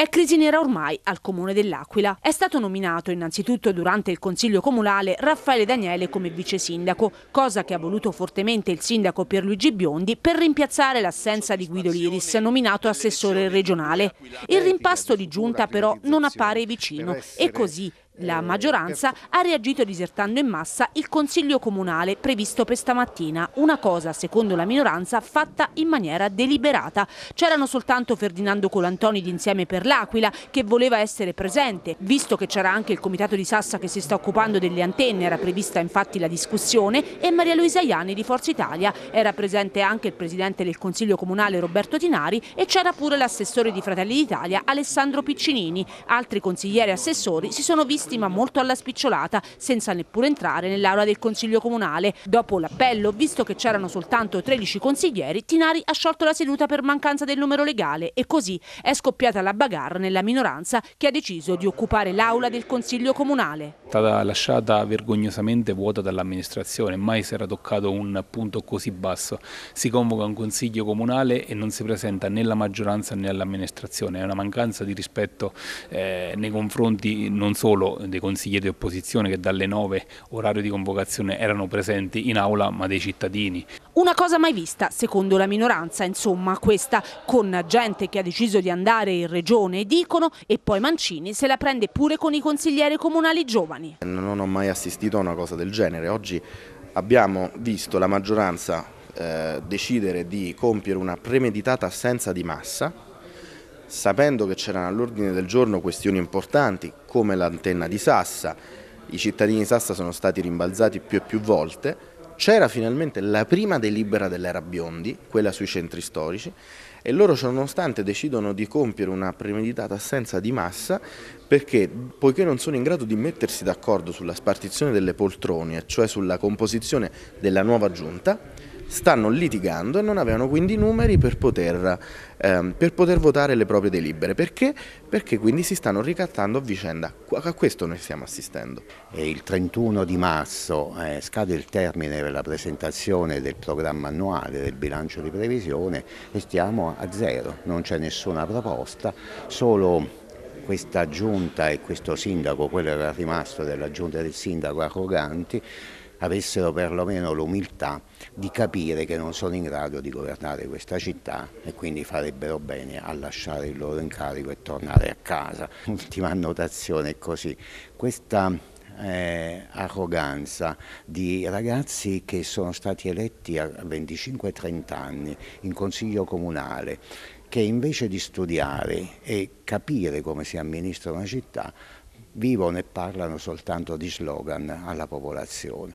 è crisi nera ormai al comune dell'Aquila. È stato nominato innanzitutto durante il consiglio comunale Raffaele Daniele come vice sindaco, cosa che ha voluto fortemente il sindaco Pierluigi Biondi per rimpiazzare l'assenza di Guido Liris, nominato assessore regionale. Il rimpasto di giunta però non appare vicino e così la eh, maggioranza certo. ha reagito disertando in massa il Consiglio Comunale previsto per stamattina, una cosa, secondo la minoranza, fatta in maniera deliberata. C'erano soltanto Ferdinando Colantoni di Insieme per l'Aquila che voleva essere presente, visto che c'era anche il Comitato di Sassa che si sta occupando delle antenne, era prevista infatti la discussione, e Maria Luisa Iani di Forza Italia. Era presente anche il Presidente del Consiglio Comunale Roberto Tinari e c'era pure l'assessore di Fratelli d'Italia Alessandro Piccinini. Altri consiglieri e assessori si sono visti manifesti ma molto alla spicciolata senza neppure entrare nell'aula del Consiglio Comunale. Dopo l'appello, visto che c'erano soltanto 13 consiglieri, Tinari ha sciolto la seduta per mancanza del numero legale e così è scoppiata la bagarre nella minoranza che ha deciso di occupare l'aula del Consiglio Comunale. È stata lasciata vergognosamente vuota dall'amministrazione, mai si era toccato un punto così basso. Si convoca un Consiglio Comunale e non si presenta né la maggioranza né l'amministrazione, è una mancanza di rispetto eh, nei confronti non solo dei consiglieri di opposizione che dalle 9 orario di convocazione erano presenti in aula ma dei cittadini. Una cosa mai vista, secondo la minoranza, insomma, questa con gente che ha deciso di andare in regione, dicono, e poi Mancini se la prende pure con i consiglieri comunali giovani. Non ho mai assistito a una cosa del genere, oggi abbiamo visto la maggioranza eh, decidere di compiere una premeditata assenza di massa sapendo che c'erano all'ordine del giorno questioni importanti come l'antenna di Sassa, i cittadini di Sassa sono stati rimbalzati più e più volte, c'era finalmente la prima delibera dell'era Biondi, quella sui centri storici, e loro ciononostante decidono di compiere una premeditata assenza di massa perché poiché non sono in grado di mettersi d'accordo sulla spartizione delle poltrone, cioè sulla composizione della nuova giunta, stanno litigando e non avevano quindi numeri per poter, ehm, per poter votare le proprie delibere. Perché? Perché quindi si stanno ricattando a vicenda. A questo noi stiamo assistendo. E il 31 di marzo eh, scade il termine per la presentazione del programma annuale del bilancio di previsione e stiamo a zero, non c'è nessuna proposta, solo questa giunta e questo sindaco, quello era rimasto della giunta del sindaco arroganti, avessero perlomeno l'umiltà di capire che non sono in grado di governare questa città e quindi farebbero bene a lasciare il loro incarico e tornare a casa. Ultima annotazione è così. Questa eh, arroganza di ragazzi che sono stati eletti a 25-30 anni in consiglio comunale che invece di studiare e capire come si amministra una città vivono e parlano soltanto di slogan alla popolazione.